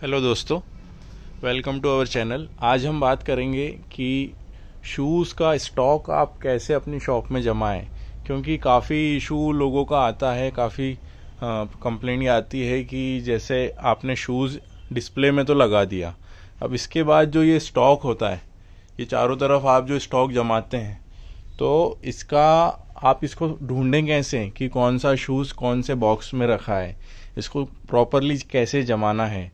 hello दोस्तों welcome to our channel आज हम बात करेंगे कि शूज़ का स्टॉक आप कैसे अपनी शॉप में जमाएं क्योंकि काफ़ी इशू लोगों का आता है काफ़ी कंप्लेंट आती है कि जैसे आपने शूज़ डिस्प्ले में तो लगा दिया अब इसके बाद जो ये स्टॉक होता है ये चारों तरफ आप जो स्टॉक जमाते हैं तो इसका आप इसको ढूंढें कैसे कि कौन सा शूज़ कौन से बॉक्स में रखा है इसको प्रॉपरली कैसे जमाना है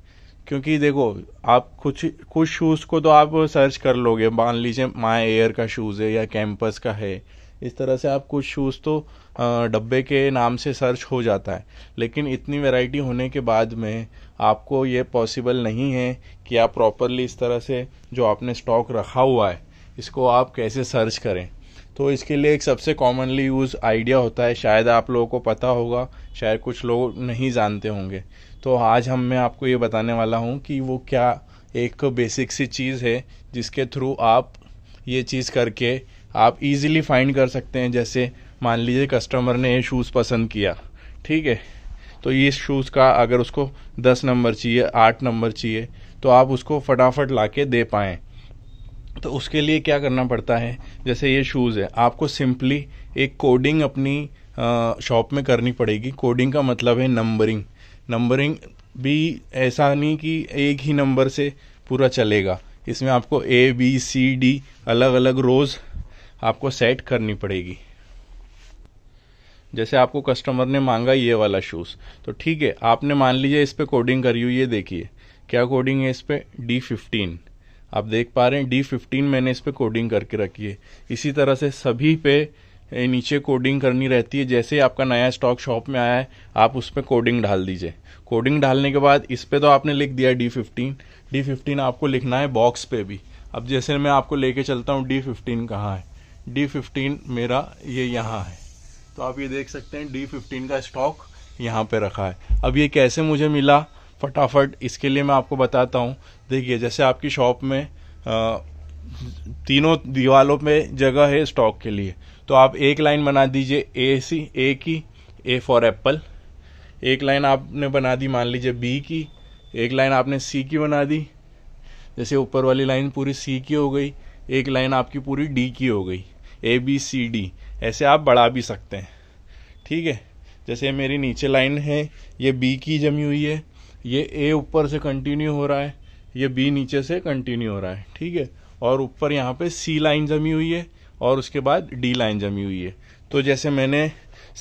क्योंकि देखो आप कुछ कुछ शूज़ को तो आप सर्च कर लोगे मान लीजिए माई एयर का शूज़ है या कैंपस का है इस तरह से आप कुछ शूज़ तो डब्बे के नाम से सर्च हो जाता है लेकिन इतनी वैरायटी होने के बाद में आपको ये पॉसिबल नहीं है कि आप प्रॉपरली इस तरह से जो आपने स्टॉक रखा हुआ है इसको आप कैसे सर्च करें तो इसके लिए एक सबसे कॉमनली यूज़ आइडिया होता है शायद आप लोगों को पता होगा शायद कुछ लोग नहीं जानते होंगे तो आज हम मैं आपको ये बताने वाला हूँ कि वो क्या एक बेसिक सी चीज़ है जिसके थ्रू आप ये चीज़ करके आप इजीली फाइंड कर सकते हैं जैसे मान लीजिए कस्टमर ने ये शूज़ पसंद किया ठीक है तो ये शूज़ का अगर उसको दस नंबर चाहिए आठ नंबर चाहिए तो आप उसको फटाफट ला के दे पाएँ तो उसके लिए क्या करना पड़ता है जैसे ये शूज़ है आपको सिंपली एक कोडिंग अपनी शॉप में करनी पड़ेगी कोडिंग का मतलब है नंबरिंग नंबरिंग भी ऐसा नहीं कि एक ही नंबर से पूरा चलेगा इसमें आपको ए बी सी डी अलग अलग रोज़ आपको सेट करनी पड़ेगी जैसे आपको कस्टमर ने मांगा ये वाला शूज़ तो ठीक है आपने मान लीजिए इस पर कोडिंग करी हुई ये देखिए क्या कोडिंग है इस पर डी फिफ्टीन आप देख पा रहे हैं डी फिफ्टीन मैंने इस पर कोडिंग करके रखी है इसी तरह से सभी पे नीचे कोडिंग करनी रहती है जैसे ही आपका नया स्टॉक शॉप में आया है आप उस पर कोडिंग डाल दीजिए कोडिंग डालने के बाद इस पर तो आपने लिख दिया डी फिफ्टीन डी फिफ्टीन आपको लिखना है बॉक्स पे भी अब जैसे मैं आपको लेके चलता हूँ डी फिफ्टीन कहाँ है डी फिफ्टीन मेरा ये यहाँ है तो आप ये देख सकते हैं डी फिफ्टीन का स्टॉक यहाँ पे रखा है अब ये कैसे मुझे मिला फटाफट इसके लिए मैं आपको बताता हूँ देखिए जैसे आपकी शॉप में आ, तीनों दीवालों पे जगह है स्टॉक के लिए तो आप एक लाइन बना दीजिए ए सी ए की ए फॉर एप्पल एक लाइन आपने बना दी मान लीजिए बी की एक लाइन आपने सी की बना दी जैसे ऊपर वाली लाइन पूरी सी की हो गई एक लाइन आपकी पूरी डी की हो गई ए बी सी डी ऐसे आप बढ़ा भी सकते हैं ठीक है जैसे मेरी नीचे लाइन है ये बी की जमी हुई है ये ए ऊपर से कंटिन्यू हो रहा है ये बी नीचे से कंटिन्यू हो रहा है ठीक है और ऊपर यहाँ पे सी लाइन जमी हुई है और उसके बाद डी लाइन जमी हुई है तो जैसे मैंने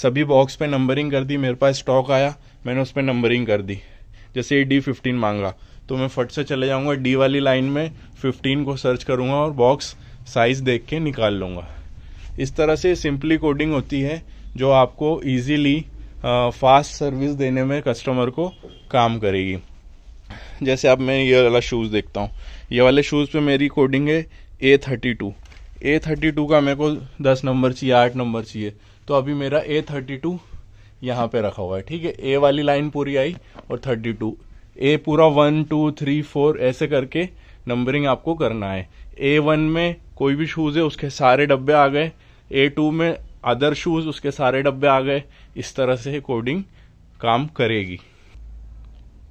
सभी बॉक्स पे नंबरिंग कर दी मेरे पास स्टॉक आया मैंने उस पर नंबरिंग कर दी जैसे ये डी फिफ्टीन मांगा तो मैं फट से चले जाऊँगा डी वाली लाइन में फिफ्टीन को सर्च करूँगा और बॉक्स साइज़ देख के निकाल लूँगा इस तरह से सिंपली कोडिंग होती है जो आपको ईजीली फास्ट सर्विस देने में कस्टमर को काम करेगी जैसे आप मैं ये वाला शूज़ देखता हूँ ये वाले शूज़ पे मेरी कोडिंग है A thirty two A thirty two का मेरे को दस नंबर चाहिए आठ नंबर चाहिए तो अभी मेरा ए थर्टी टू यहाँ पर रखा हुआ है ठीक है ए वाली लाइन पूरी आई और थर्टी टू ए पूरा वन टू थ्री फोर ऐसे करके नंबरिंग आपको करना है ए वन में कोई भी शूज़ है उसके सारे डब्बे आ गए ए टू में अदर शूज उसके सारे डब्बे आ गए इस तरह से कोडिंग काम करेगी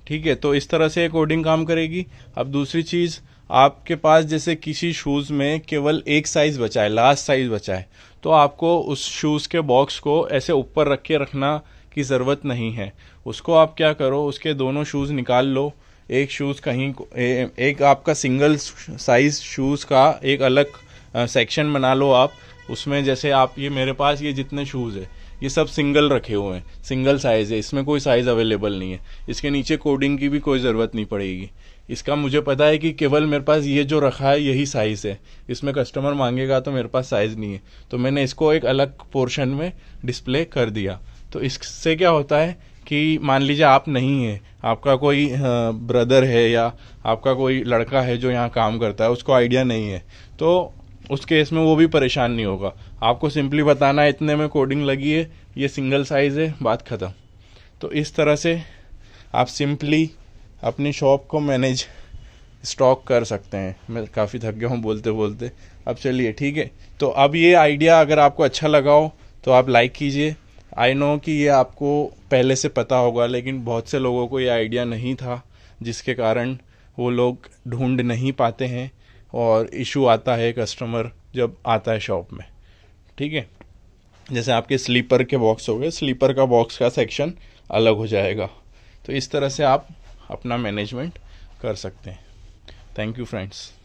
ठीक है तो इस तरह से कोडिंग काम करेगी अब दूसरी चीज आपके पास जैसे किसी शूज में केवल एक साइज बचा है लास्ट साइज बचा है तो आपको उस शूज के बॉक्स को ऐसे ऊपर रख के रखना की ज़रूरत नहीं है उसको आप क्या करो उसके दोनों शूज़ निकाल लो एक शूज़ कहीं एक आपका सिंगल साइज शूज़ का एक अलग सेक्शन बना लो आप उसमें जैसे आप ये मेरे पास ये जितने शूज़ है ये सब सिंगल रखे हुए हैं सिंगल साइज़ है इसमें कोई साइज़ अवेलेबल नहीं है इसके नीचे कोडिंग की भी कोई ज़रूरत नहीं पड़ेगी इसका मुझे पता है कि केवल मेरे पास ये जो रखा है यही साइज़ है इसमें कस्टमर मांगेगा तो मेरे पास साइज़ नहीं है तो मैंने इसको एक अलग पोर्शन में डिस्प्ले कर दिया तो इससे क्या होता है कि मान लीजिए आप नहीं है आपका कोई ब्रदर है या आपका कोई लड़का है जो यहाँ काम करता है उसको आइडिया नहीं है तो उस केस में वो भी परेशान नहीं होगा आपको सिंपली बताना है इतने में कोडिंग लगी है ये सिंगल साइज़ है बात ख़त्म तो इस तरह से आप सिंपली अपनी शॉप को मैनेज स्टॉक कर सकते हैं मैं काफ़ी थक गया हूँ बोलते बोलते अब चलिए ठीक है तो अब ये आइडिया अगर आपको अच्छा लगा हो तो आप लाइक कीजिए आई नो कि ये आपको पहले से पता होगा लेकिन बहुत से लोगों को ये आइडिया नहीं था जिसके कारण वो लोग ढूंढ नहीं पाते हैं और इशू आता है कस्टमर जब आता है शॉप में ठीक है जैसे आपके स्लीपर के बॉक्स हो गए स्लीपर का बॉक्स का सेक्शन अलग हो जाएगा तो इस तरह से आप अपना मैनेजमेंट कर सकते हैं थैंक यू फ्रेंड्स